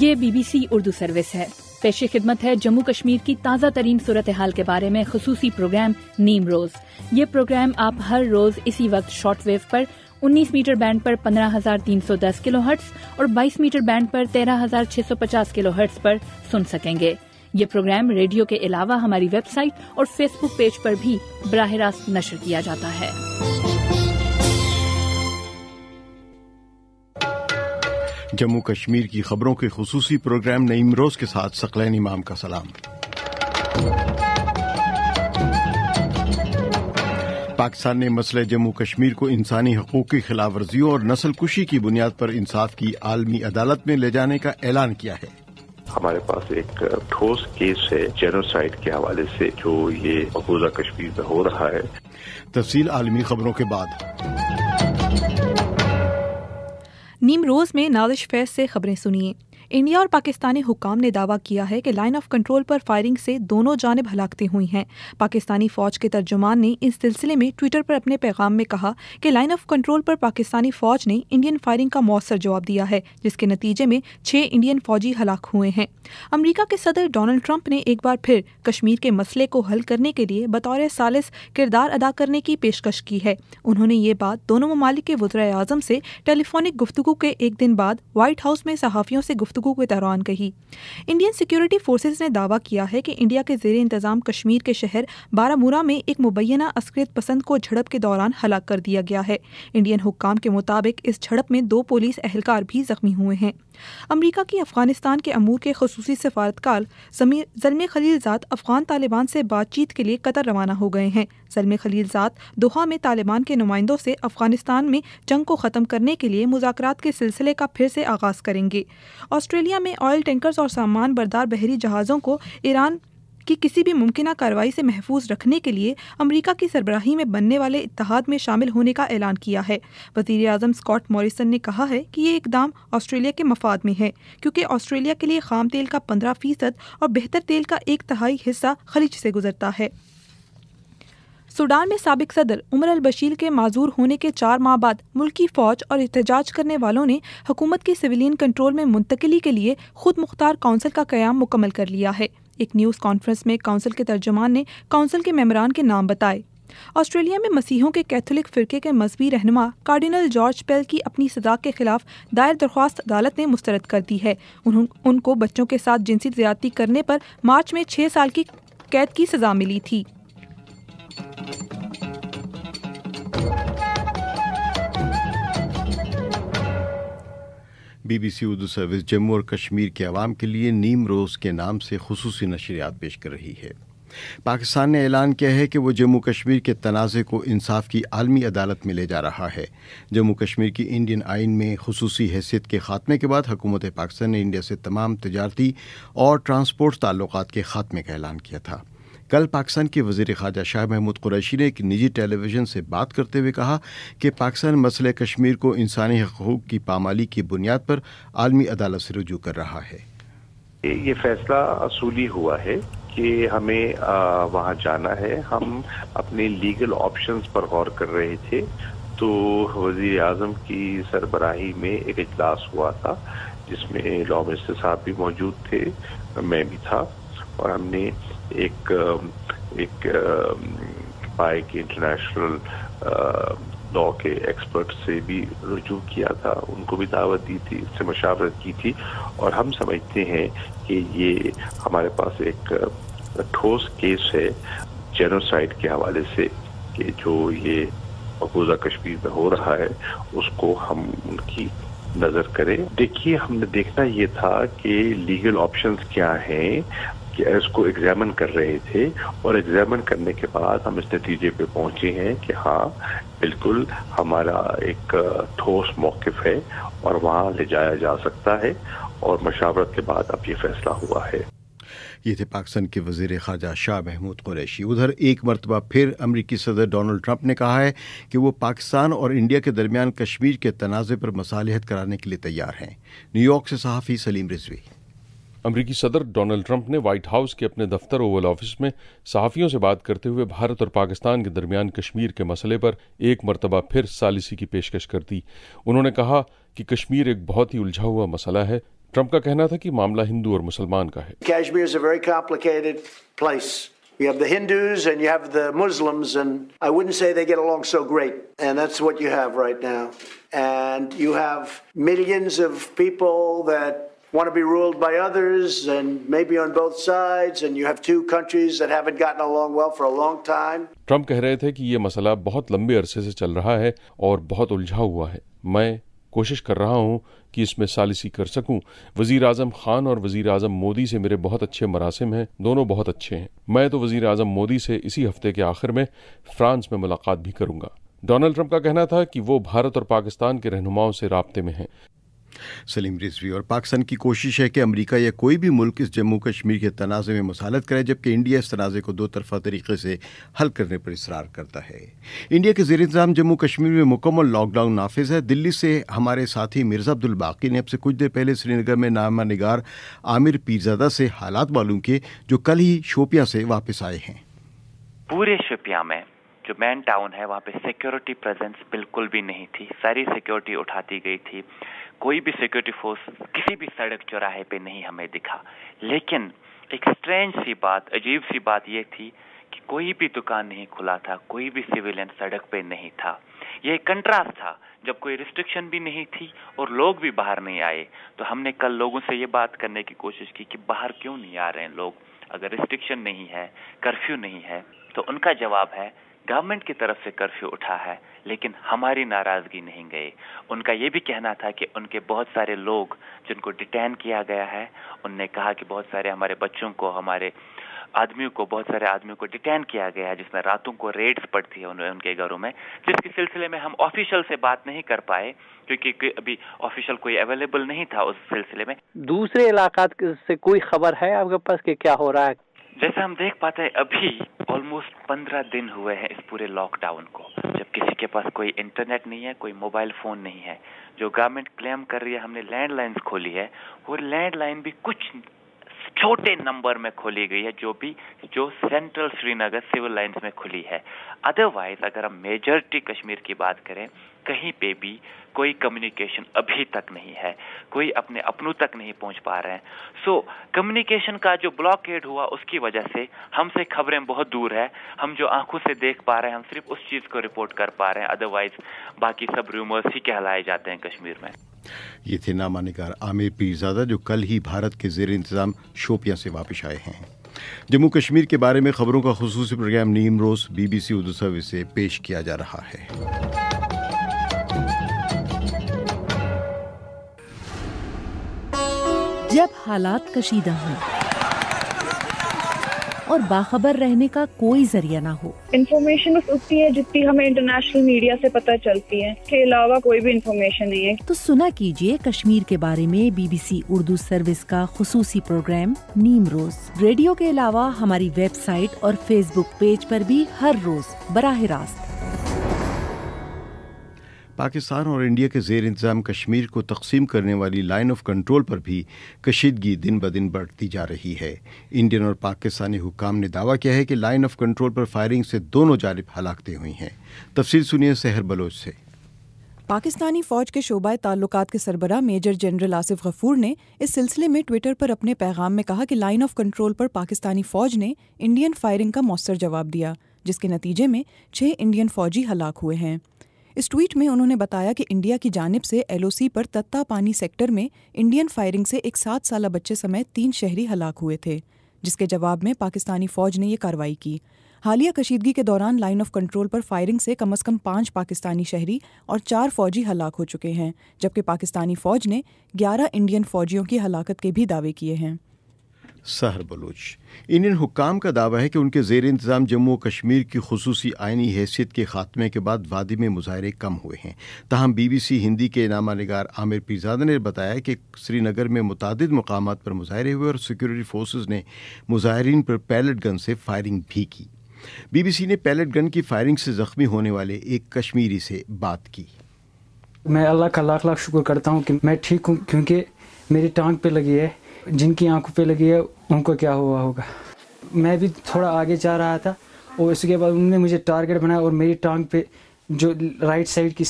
یہ B B C Urdu service ہے پیش خدمت ہے جموں کشمیر کی تازہ ترین صورتحال کے بارے میں خصوصی پروگرام نیم روز یہ پروگرام آپ ہر روز اسی وقت شارٹ ویو پر انیس میٹر بینڈ پر پندرہ ہزار تین سو دس کلو ہٹس اور بائیس میٹر بینڈ پر تیرہ ہزار چھ سو پچاس کلو ہٹس پر سن سکیں گے یہ پروگرام ریڈیو کے علاوہ ہماری ویب سائٹ اور فیس بک پیج پر بھی براہ راست نشر کیا جاتا ہے جموں کشمیر کی خبروں کے خصوصی پروگرام نعیم روز کے ساتھ سکلین امام کا سلام پاکستان نے مسئلہ جموں کشمیر کو انسانی حقوق کی خلاف ورزیوں اور نسل کشی کی بنیاد پر انصاف کی عالمی عدالت میں لے جانے کا اعلان کیا ہے ہمارے پاس ایک ٹھوس کیس ہے جینوسائڈ کے حوالے سے جو یہ مقبوضہ کشمیر میں ہو رہا ہے تفصیل عالمی خبروں کے بعد نیم روز میں نالش فیض سے خبریں سنیے انڈیا اور پاکستانی حکام نے دعویٰ کیا ہے کہ لائن آف کنٹرول پر فائرنگ سے دونوں جانب ہلاکتیں ہوئی ہیں پاکستانی فوج کے ترجمان نے اس سلسلے میں ٹویٹر پر اپنے پیغام میں کہا کہ لائن آف کنٹرول پر پاکستانی فوج نے انڈین فائرنگ کا مؤثر جواب دیا ہے جس کے نتیجے میں چھ انڈین فوجی ہلاک ہوئے ہیں امریکہ کے صدر ڈونلڈ ٹرمپ نے ایک بار پھر کشمیر کے مسئلے کو حل کرنے کے لیے بطور سالس کردار ادا کرنے کی پیشکش کی ہے انہوں نے یہ بات دونوں ممالک کے وزرائے اعظم سے ٹیلیفونک گفتگو کے ایک دن بعد وائٹ ہاؤس میں صحافیوں سے گفتگو گفتگو کے دوران کہی انڈین سیکیورٹی فورسز نے دعویٰ کیا ہے کہ انڈیا کے زیر انتظام کشمیر کے شہر بارہ مورا میں ایک مبینہ عسکریت پسند کو جھڑپ کے دوران ہلاک کر دیا گیا ہے انڈین حکام کے مطابق اس جھڑپ میں دو پولیس اہلکار بھی زخمی ہوئے ہیں امریکہ کی افغانستان کے امور کے خصوصی سفارتکار زلم خلیل ذات افغان طالبان سے بات چیت کے لیے قطر روانہ ہو گئے ہیں زلم خلیل ذات دوہا میں طالبان کے نمائندوں سے افغانستان میں جنگ کو ختم کرنے کے لیے مذاکرات کے سلسلے کا پھر سے آغاز کریں گے آسٹریلیا میں آئل ٹینکرز اور سامان بردار بحری جہازوں کو ایران کی کسی بھی ممکنہ کارروائی سے محفوظ رکھنے کے لیے امریکہ کی سربراہی میں بننے والے اتحاد میں شامل ہونے کا اعلان کیا ہے وزیر اعظم اسکاٹ موریسن نے کہا ہے کہ یہ اقدام آسٹریلیا کے مفاد میں ہے کیونکہ آسٹریلیا کے لیے خام تیل کا پندرہ فیصد اور بہتر تیل کا ایک تہائی حصہ خلیج سے گزرتا ہے سوڈان میں سابق صدر عمر البشیر کے معذور ہونے کے چار ماہ بعد ملکی فوج اور احتجاج کرنے والوں نے حکومت کی سویلین کنٹرول میں منتقلی کے لیے خود مختار کونسل کا قیام مکمل کر لیا ہے ایک نیوز کانفرنس میں کونسل کے ترجمان نے کونسل کے ممبران کے نام بتائے آسٹریلیا میں مسیحوں کے کیتھولک فرقے کے مذہبی رہنما کارڈینل جارج پیل کی اپنی سزا کے خلاف دائر درخواست عدالت نے مسترد کر دی ہے ان کو بچوں کے ساتھ جنسی زیادتی کرنے پر مارچ میں چھ سال کی قید کی سزا ملی تھی B B C Urdu service Jammu اور کشمیر کے عوام کے لیے نیم روز کے نام سے خصوصی نشریات پیش کر رہی ہے پاکستان نے اعلان کیا ہے کہ وہ جموں کشمیر کے تنازع کو انصاف کی عالمی عدالت میں لے جا رہا ہے جموں کشمیر کی انڈین آئین میں خصوصی حیثیت کے خاتمے کے بعد حکومت پاکستان نے انڈیا سے تمام تجارتی اور ٹرانسپورٹ تعلقات کے خاتمے کا اعلان کیا تھا کل پاکستان کے وزیر خارجہ شاہ محمود قریشی نے ایک نجی ٹیلی ویژن سے بات کرتے ہوئے کہا کہ پاکستان مسئلہ کشمیر کو انسانی حقوق کی پامالی کی بنیاد پر عالمی عدالت سے رجوع کر رہا ہے یہ فیصلہ اصولی ہوا ہے کہ ہمیں وہاں جانا ہے ہم اپنے لیگل آپشنز پر غور کر رہے تھے تو وزیر اعظم کی سربراہی میں ایک اجلاس ہوا تھا جس میں لا منسٹر صاحب بھی موجود تھے میں بھی تھا اور ہم نے ایک ایک پائے کے انٹرنیشنل لا کے ایکسپرٹ سے بھی رجوع کیا تھا ان کو بھی دعوت دی تھی اس سے مشاورت کی تھی اور ہم سمجھتے ہیں کہ یہ ہمارے پاس ایک ٹھوس کیس ہے جینوسائڈ کے حوالے سے کہ جو یہ مقبوضہ کشمیر میں ہو رہا ہے اس کو ہم ان کی نظر کریں دیکھیے ہم نے دیکھنا یہ تھا کہ لیگل آپشنس کیا ہیں کہ اس کو ایگزامن کر رہے تھے اور ایگزامن کرنے کے بعد ہم اس نتیجے پہ پہنچے ہیں کہ ہاں بالکل ہمارا ایک ٹھوس موقف ہے اور وہاں لے جایا جا سکتا ہے اور مشاورت کے بعد اب یہ فیصلہ ہوا ہے یہ تھے پاکستان کے وزیر خارجہ شاہ محمود قریشی ادھر ایک مرتبہ پھر امریکی صدر ڈونلڈ ٹرمپ نے کہا ہے کہ وہ پاکستان اور انڈیا کے درمیان کشمیر کے تنازع پر مصالحت کرانے کے لیے تیار ہیں نیو یارک سے صحافی سلیم رضوی امریکی صدر ڈونلڈ ٹرمپ نے وائٹ ہاؤس کے اپنے دفتر اوول آفس میں صحافیوں سے بات کرتے ہوئے بھارت اور پاکستان کے درمیان کشمیر کے مسئلے پر ایک مرتبہ پھر سالسی کی پیشکش کر دی انہوں نے کہا کہ کشمیر ایک بہت ہی الجھا ہوا مسئلہ ہے ٹرمپ کا کہنا تھا کہ معاملہ ہندو اور مسلمان کا ہے want to be ruled by others and and maybe on both sides you have two countries that haven't gotten along well for a long time Trump کہہ رہے تھے کہ یہ مسئلہ بہت لمبے عرصے سے چل رہا ہے اور بہت الجھا ہوا ہے میں کوشش کر رہا ہوں کہ اس میں سالسی کر سکوں وزیر اعظم خان اور وزیر اعظم مودی سے میرے بہت اچھے مراسم ہیں دونوں بہت اچھے ہیں میں تو وزیر اعظم مودی سے اسی ہفتے کے آخر میں فرانس میں ملاقات بھی کروں گا ڈونلڈ ٹرمپ کا کہنا تھا کہ وہ بھارت اور پاکستان کے رہنماؤں سے رابطے میں ہیں سلیم رضوی اور پاکستان کی کوشش ہے کہ امریکہ یا کوئی بھی ملک اس جموں کشمیر کے تنازع میں مسالت کرے جبکہ انڈیا اس تنازع کو دو طرفہ طریقے سے حل کرنے پر اصرار کرتا ہے انڈیا کے زیر انتظام جموں کشمیر میں مکمل لاک ڈاؤن نافذ ہے دلی سے ہمارے ساتھی مرزا عبد الباقی نے اب سے کچھ دیر پہلے سری نگر میں نامہ نگار عامر پیرزادہ سے حالات معلوم کیے جو کل ہی شوپیاں سے واپس آئے ہیں پورے شوپیاں میں جو مین ٹاؤن ہے وہاں پہ سیکیورٹی پریزنس بالکل بھی نہیں تھی ساری سیکیورٹی اٹھاتی گئی تھی کوئی بھی سیکورٹی فورس کسی بھی سڑک چوراہے پہ نہیں ہمیں دکھا لیکن ایک سٹرینج سی بات عجیب سی بات یہ تھی کہ کوئی بھی دکان نہیں کھلا تھا کوئی بھی سیویلین سڑک پہ نہیں تھا یہ کنٹراسٹ تھا جب کوئی ریسٹرکشن بھی نہیں تھی اور لوگ بھی باہر نہیں آئے تو ہم نے کل لوگوں سے یہ بات کرنے کی کوشش کی کہ باہر کیوں نہیں آ رہے ہیں لوگ اگر ریسٹرکشن نہیں ہے کرفیو نہیں ہے تو ان کا جواب ہے گورنمنٹ کی طرف سے کرفیو اٹھا ہے لیکن ہماری ناراضگی نہیں گئی ان کا یہ بھی کہنا تھا کہ ان کے بہت سارے لوگ جن کو ڈیٹین کیا گیا ہے ان نے کہا کہ بہت سارے ہمارے بچوں کو ہمارے آدمیوں کو بہت سارے آدمیوں کو ڈیٹین کیا گیا ہے جس میں راتوں کو ریڈز پڑتی ہے ان کے گھروں میں جس کے سلسلے میں ہم آفیشل سے بات نہیں کر پائے کیونکہ ابھی آفیشل کوئی اویلیبل نہیں تھا اس سلسلے میں دوسرے علاقات سے کوئی خبر ہے آپ کے پاس کہ کیا ہو رہا ہے جیسا ہم دیکھ پاتے ہیں ابھی آلموسٹ پندرہ دن ہوئے ہیں اس پورے لاک ڈاؤن کو جب کسی کے پاس کوئی انٹرنیٹ نہیں ہے کوئی موبائل فون نہیں ہے جو گورنمنٹ کلیم کر رہی ہے ہم نے لینڈ لائنز کھولی ہے وہ لینڈ لائن بھی کچھ چھوٹے نمبر میں کھولی گئی ہے جو بھی جو central Srinagar civil lines میں کھلی ہے ادروائز اگر ہم میجورٹی کشمیر کی بات کریں کہیں پہ بھی کوئی کمیونیکیشن ابھی تک نہیں ہے کوئی اپنے اپنوں تک نہیں پہنچ پا رہے ہیں سو کمیونیکیشن کا جو بلاکیڈ ہوا اس کی وجہ سے ہم سے خبریں بہت دور ہے ہم جو آنکھوں سے دیکھ پا رہے ہیں ہم صرف اس چیز کو رپورٹ کر پا رہے ہیں ادروائز باقی سب ریومرس ہی کہلائے جاتے ہیں کشمیر میں یہ تھے نامہ نگار عامر پیرزادہ جو کل ہی بھارت کے زیر انتظام شوپیاں سے واپس آئے ہیں جموں کشمیر کے بارے میں خبروں کا خصوصی programme Neem Roz B B C Urdu service سے پیش کیا جا رہا ہے جب حالات کشیدہ ہیں اور باخبر رہنے کا کوئی ذریعہ نہ ہو انفارمیشن جتنی ہمیں انٹرنیشنل میڈیا سے پتہ چلتی ہے اس کے علاوہ کوئی بھی انفارمیشن نہیں ہے تو سنا کیجیے کشمیر کے بارے میں B B C Urdu service کا خصوصی پروگرام نیم روز ریڈیو کے علاوہ ہماری ویب سائٹ اور فیس بک پیج پر بھی ہر روز براہ راست پاکستان اور انڈیا کے زیر انتظام کشمیر کو تقسیم کرنے والی لائن آف کنٹرول پر بھی کشیدگی دن بدن بڑھتی جا رہی ہے انڈین اور پاکستانی حکام نے دعویٰ کیا ہے کہ لائن آف کنٹرول پر فائرنگ سے پاکستانی فوج کے شعبۂ تعلقات کے سربراہ میجر جنرل آصف غفور نے اس سلسلے میں ٹویٹر پر اپنے پیغام میں کہا کہ لائن آف کنٹرول پر پاکستانی فوج نے انڈین فائرنگ کا مؤثر جواب دیا جس کے نتیجے میں چھ انڈین فوجی ہلاک ہوئے ہیں اس ٹویٹ میں انہوں نے بتایا کہ انڈیا کی جانب سے ایل او سی پر تتا پانی سیکٹر میں انڈین فائرنگ سے ایک سات سالہ بچے سمیت تین شہری ہلاک ہوئے تھے جس کے جواب میں پاکستانی فوج نے یہ کاروائی کی حالیہ کشیدگی کے دوران لائن آف کنٹرول پر فائرنگ سے کم از کم پانچ پاکستانی شہری اور چار فوجی ہلاک ہو چکے ہیں جبکہ پاکستانی فوج نے گیارہ انڈین فوجیوں کی ہلاکت کے بھی دعوے کیے ہیں سہر بلوچ انڈین حکام کا دعویٰ ہے کہ ان کے زیر انتظام جموں و کشمیر کی خصوصی آئینی حیثیت کے خاتمے کے بعد وادی میں مظاہرے کم ہوئے ہیں تاہم بی بی سی ہندی کے نامہ نگار عامر پیزادہ نے بتایا کہ سری نگر میں متعدد مقامات پر مظاہرے ہوئے اور سیکیورٹی فورسز نے مظاہرین پر پیلٹ گن سے فائرنگ بھی کی بی بی سی نے پیلٹ گن کی فائرنگ سے زخمی ہونے والے ایک کشمیری سے بات کی میں اللہ کا لاکھ لاکھ شکر کرتا ہوں کہ میں ٹھیک ہوں کیونکہ میری ٹانگ پہ لگی ہے جن کی آنکھوں پہ لگی ہے ان کو کیا ہوا ہوگا میں بھی تھوڑا آگے جا رہا تھا اور اس کے بعد انہوں نے مجھے ٹارگٹ بنایا اور میری ٹانگ پہ جو رائٹ سائڈ کی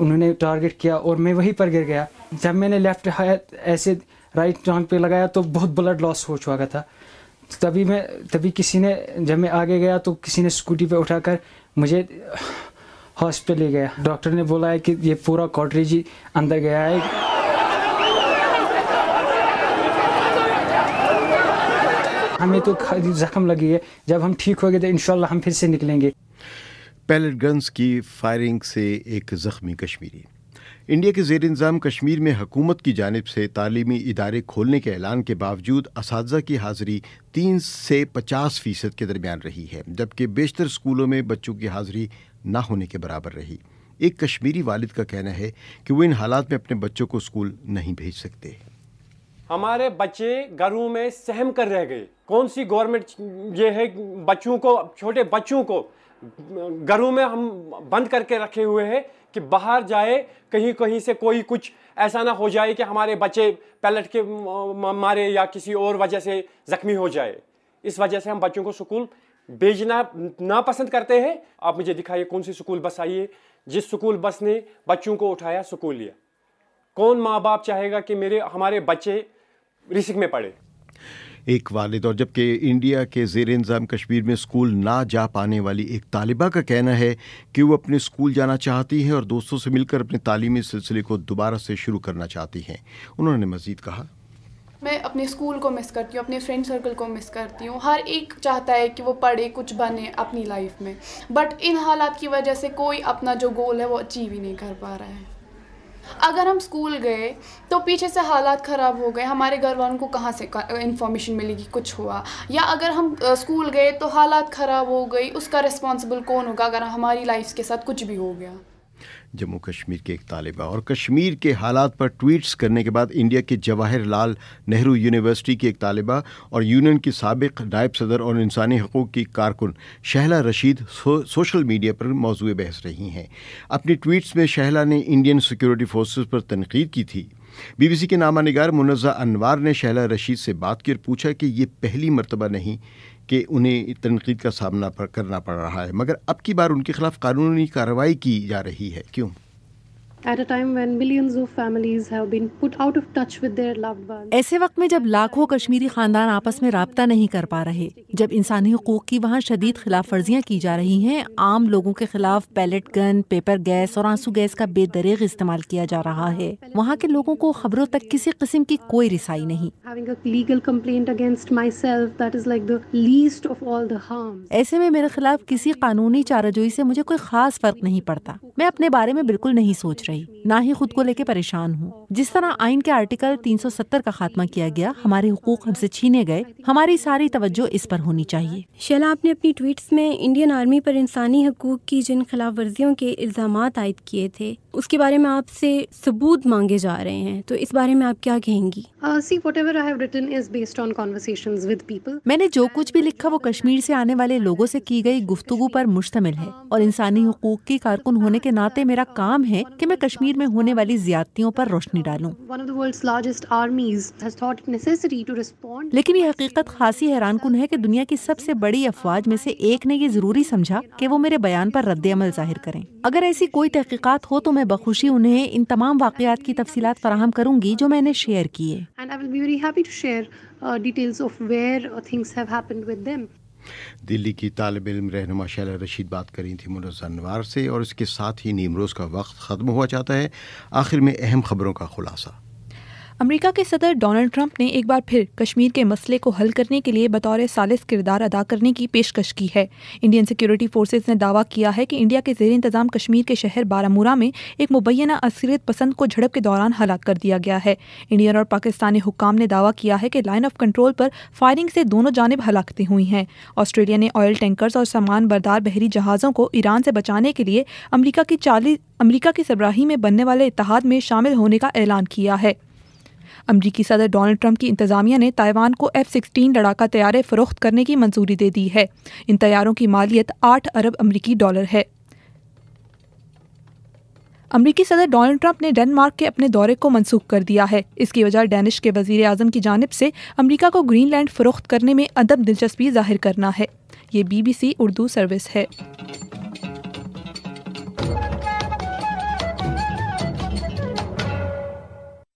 انہوں نے ٹارگٹ کیا اور میں وہیں پر گر گیا جب میں نے لیفٹ ایسے رائٹ ٹانگ پہ لگایا تو بہت بلڈ لاس ہو چکا تھا تبھی میں تبھی کسی نے جب میں آگے گیا تو کسی نے اسکوٹی پہ اٹھا کر مجھے ہاسپٹل لے گیا ڈاکٹر نے بولا ہے کہ یہ پورا کوٹریج ہی اندر گیا ہے ہمیں تو زخم لگی ہے جب ہم ٹھیک ہو گئے تو ان شاء اللہ ہم پھر سے نکلیں گے پیلٹ گنز کی فائرنگ سے ایک زخمی کشمیری انڈیا کے زیر انضام کشمیر میں حکومت کی جانب سے تعلیمی ادارے کھولنے کے اعلان کے باوجود اساتذہ کی حاضری تین سے پچاس فیصد کے درمیان رہی ہے جبکہ بیشتر اسکولوں میں بچوں کی حاضری نہ ہونے کے برابر رہی ایک کشمیری والد کا کہنا ہے کہ وہ ان حالات میں اپنے بچوں کو اسکول نہیں بھیج سکتے ہمارے بچے گھروں میں سہم کر رہ گئے کون سی گورنمنٹ یہ ہے بچوں کو چھوٹے بچوں کو گھروں میں ہم بند کر کے رکھے ہوئے ہیں کہ باہر جائے کہیں کہیں سے کوئی کچھ ایسا نہ ہو جائے کہ ہمارے بچے پیلٹ کے مارے یا کسی اور وجہ سے زخمی ہو جائے اس وجہ سے ہم بچوں کو سکول بھیجنا نہ پسند کرتے ہیں آپ مجھے دکھائیے کون سی سکول بس آئیے جس سکول بس نے بچوں کو اٹھایا سکول لیا کون ماں باپ چاہے گا کہ میرے ہمارے بچے میں پڑے ایک والد اور جبکہ انڈیا کے زیر انضام کشمیر میں اسکول نہ جا پانے والی ایک طالبہ کا کہنا ہے کہ وہ اپنے اسکول جانا چاہتی ہے اور دوستوں سے مل کر اپنے تعلیمی سلسلے کو دوبارہ سے شروع کرنا چاہتی ہیں انہوں نے مزید کہا میں اپنے اسکول کو مس کرتی ہوں اپنے فرینڈ سرکل کو مس کرتی ہوں ہر ایک چاہتا ہے کہ وہ پڑھے کچھ بنے اپنی لائف میں بٹ ان حالات کی وجہ سے کوئی اپنا جو گول ہے وہ اچیو ہی نہیں کر پا رہا ہے اگر ہم اسکول گئے تو پیچھے سے حالات خراب ہو گئے ہمارے گھر والوں کو کہاں سے انفارمیشن ملے گی کچھ ہوا یا اگر ہم اسکول گئے تو حالات خراب ہو گئی اس کا رسپانسبل کون ہوگا اگر ہماری لائف کے ساتھ کچھ بھی ہو گیا جموں کشمیر کے ایک طالبہ اور کشمیر کے حالات پر ٹویٹس کرنے کے بعد انڈیا کے جواہر لال نہرو یونیورسٹی کی ایک طالبہ اور یونین کی سابق نائب صدر اور انسانی حقوق کی کارکن شہلا رشید سو, سوشل میڈیا پر موضوع بحث رہی ہیں اپنی ٹویٹس میں شہلا نے انڈین سیکیورٹی فورسز پر تنقید کی تھی بی بی سی کے نامہ نگار منزہ انوار نے شہلا رشید سے بات کی اور پوچھا کہ یہ پہلی مرتبہ نہیں کہ انہیں تنقید کا سامنا کرنا پڑ رہا ہے مگر اب کی بار ان کے خلاف قانونی کارروائی کی جا رہی ہے کیوں ایسے وقت میں جب لاکھوں کشمیری خاندان آپس میں رابطہ نہیں کر پا رہے جب انسانی حقوق کی وہاں شدید خلاف ورزیاں کی جا رہی ہیں عام لوگوں کے خلاف پیلٹ گن پیپر گیس اور آنسو گیس کا بے دریغ استعمال کیا جا رہا ہے وہاں کے لوگوں کو خبروں تک کسی قسم کی کوئی رسائی نہیں ایسے میں میرے خلاف کسی قانونی چارجوئی سے مجھے کوئی خاص فرق نہیں پڑتا میں اپنے بارے میں بالکل نہیں سوچ رہی نہ ہی خود کو لے کے پریشان ہوں جس طرح آئین کے آرٹیکل تین سو ستر کا خاتمہ کیا گیا ہمارے حقوق ہم سے چھینے گئے ہماری ساری توجہ اس پر ہونی چاہیے شیلا آپ نے اپنی ٹویٹس میں انڈین آرمی پر انسانی حقوق کی جن خلاف ورزیوں کے الزامات عائد کیے تھے اس کے بارے میں آپ سے ثبوت مانگے جا رہے ہیں تو اس بارے میں آپ کیا کہیں گی uh, میں نے جو کچھ بھی لکھا وہ کشمیر سے آنے والے لوگوں سے کی گئی گفتگو پر مشتمل ہے اور انسانی حقوق کی کارکن ہونے کے ناطے میرا کام ہے کہ میں کشمیر میں ہونے والی زیادتیوں پر روشنی ڈالوں لیکن یہ حقیقت خاصی حیران کن ہے کہ دنیا کی سب سے سے بڑی افواج میں ایک نے یہ ضروری سمجھا کہ وہ میرے بیان پر رد عمل ظاہر کریں اگر ایسی کوئی تحقیقات ہو تو میں بخوشی انہیں ان تمام واقعات کی تفصیلات فراہم کروں گی جو میں نے شیئر کیے دلی کی طالب علم رہنما شیلہ رشید بات کریں تھیں انوار سے اور اس کے ساتھ ہی نیم روز کا وقت ختم ہوا جاتا ہے آخر میں اہم خبروں کا خلاصہ امریکہ کے صدر ڈونلڈ ٹرمپ نے ایک بار پھر کشمیر کے مسئلے کو حل کرنے کے لیے بطور سالس کردار ادا کرنے کی پیشکش کی ہے انڈین سیکیورٹی فورسز نے دعویٰ کیا ہے کہ انڈیا کے زیر انتظام کشمیر کے شہر بارہ میں ایک مبینہ اثریت پسند کو جھڑپ کے دوران ہلاک کر دیا گیا ہے انڈین اور پاکستانی حکام نے دعویٰ کیا ہے کہ لائن آف کنٹرول پر فائرنگ سے دونوں جانب ہلاکتیں ہوئی ہیں آسٹریلیا نے آئل ٹینکرز اور سامان بردار بحری جہازوں کو ایران سے بچانے کے لیے امریکہ کی چالیس امریکہ کی سربراہی میں بننے والے اتحاد میں شامل ہونے کا اعلان کیا ہے امریکی صدر ڈونلڈ ٹرمپ کی انتظامیہ نے تائیوان کو ایف سکسٹین لڑاکا طیارے فروخت کرنے کی منظوری دے دی ہے ان تیاروں کی مالیت آٹھ ارب امریکی ڈالر ہے امریکی صدر ڈونلڈ ٹرمپ نے ڈینمارک کے اپنے دورے کو منسوخ کر دیا ہے اس کی وجہ ڈینش کے وزیر اعظم کی جانب سے امریکہ کو گرین لینڈ فروخت کرنے میں ادب دلچسپی ظاہر کرنا ہے یہ B B C Urdu service ہے